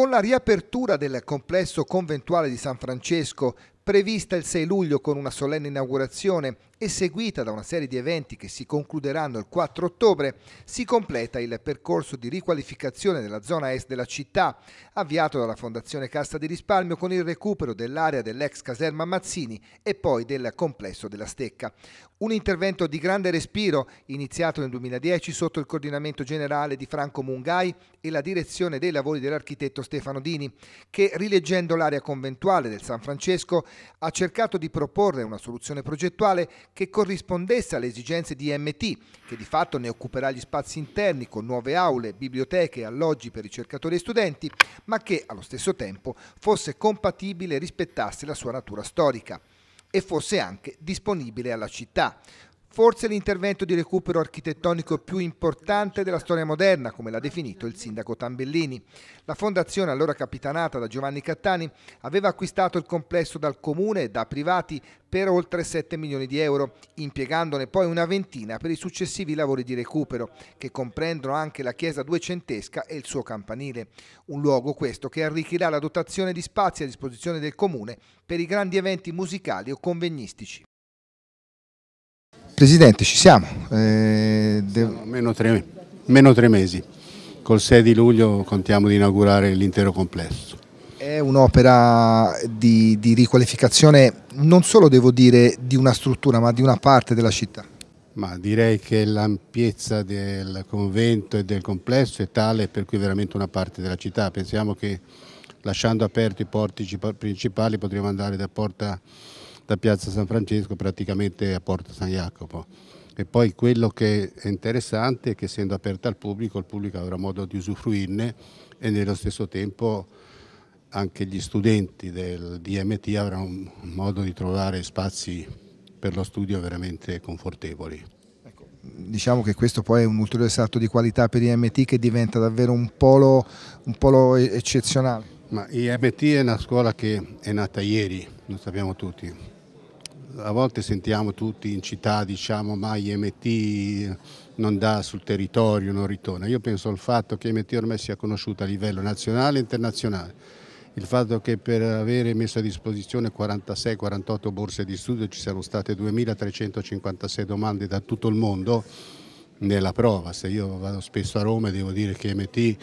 Con la riapertura del complesso conventuale di San Francesco, prevista il 6 luglio con una solenne inaugurazione e seguita da una serie di eventi che si concluderanno il 4 ottobre, si completa il percorso di riqualificazione della zona est della città, avviato dalla Fondazione Cassa di Risparmio con il recupero dell'area dell'ex caserma Mazzini e poi del complesso della Stecca. Un intervento di grande respiro iniziato nel 2010 sotto il coordinamento generale di Franco Mungai e la direzione dei lavori dell'architetto Stefano Dini, che rileggendo l'area conventuale del San Francesco ha cercato di proporre una soluzione progettuale che corrispondesse alle esigenze di MT, che di fatto ne occuperà gli spazi interni con nuove aule, biblioteche e alloggi per ricercatori e studenti, ma che allo stesso tempo fosse compatibile e rispettasse la sua natura storica e fosse anche disponibile alla città. Forse l'intervento di recupero architettonico più importante della storia moderna, come l'ha definito il sindaco Tambellini. La fondazione, allora capitanata da Giovanni Cattani, aveva acquistato il complesso dal comune e da privati per oltre 7 milioni di euro, impiegandone poi una ventina per i successivi lavori di recupero, che comprendono anche la chiesa duecentesca e il suo campanile. Un luogo questo che arricchirà la dotazione di spazi a disposizione del comune per i grandi eventi musicali o convegnistici. Presidente, ci siamo. Eh, siamo meno, tre, meno tre mesi. Col 6 di luglio contiamo di inaugurare l'intero complesso. È un'opera di, di, riqualificazione non solo devo dire di una struttura ma di una parte della città. Ma direi che l'ampiezza del convento e del complesso è tale per cui è veramente una parte della città. Pensiamo che lasciando aperti i portici principali potremmo andare da Porta da Piazza San Francesco praticamente a Porto San Jacopo. E poi quello che è interessante è che essendo aperta al pubblico, il pubblico avrà modo di usufruirne e nello stesso tempo anche gli studenti del DMT avranno modo di trovare spazi per lo studio veramente confortevoli ecco, diciamo che questo poi è un ulteriore salto di qualità per IMT che diventa davvero un polo, un polo eccezionale. Ma IMT è una scuola che è nata ieri, lo sappiamo tutti. A volte sentiamo tutti in città, diciamo, ma IMT non dà sul territorio, non ritorna. Io penso al fatto che IMT ormai sia conosciuta a livello nazionale e internazionale. Il fatto che per avere messo a disposizione 46-48 borse di studio ci siano state 2.356 domande da tutto il mondo nella prova. Se io vado spesso a Roma devo dire che IMT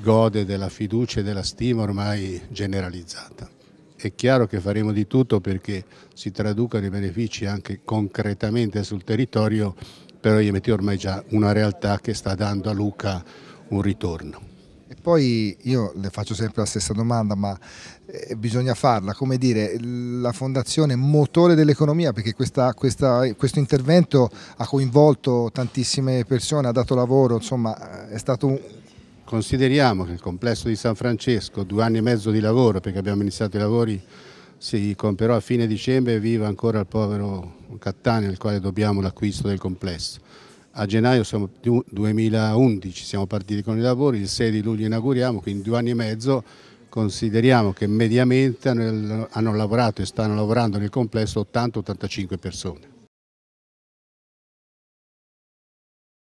gode della fiducia e della stima ormai generalizzata. È chiaro che faremo di tutto perché si traducano i benefici anche concretamente sul territorio, però IMT ormai è già una realtà che sta dando a Luca un ritorno. E poi io le faccio sempre la stessa domanda, ma eh, bisogna farla, come dire, la fondazione motore dell'economia, perché questa, questa, questo intervento ha coinvolto tantissime persone, ha dato lavoro, insomma eh, è stato Consideriamo che il complesso di San Francesco, due anni e mezzo di lavoro, perché abbiamo iniziato i lavori, si comperò a fine dicembre e viva ancora il povero Cattaneo, al quale dobbiamo l'acquisto del complesso. A gennaio siamo, 2011 siamo partiti con i lavori, il 6 di luglio inauguriamo, quindi due anni e mezzo consideriamo che mediamente hanno lavorato e stanno lavorando nel complesso 80-85 persone.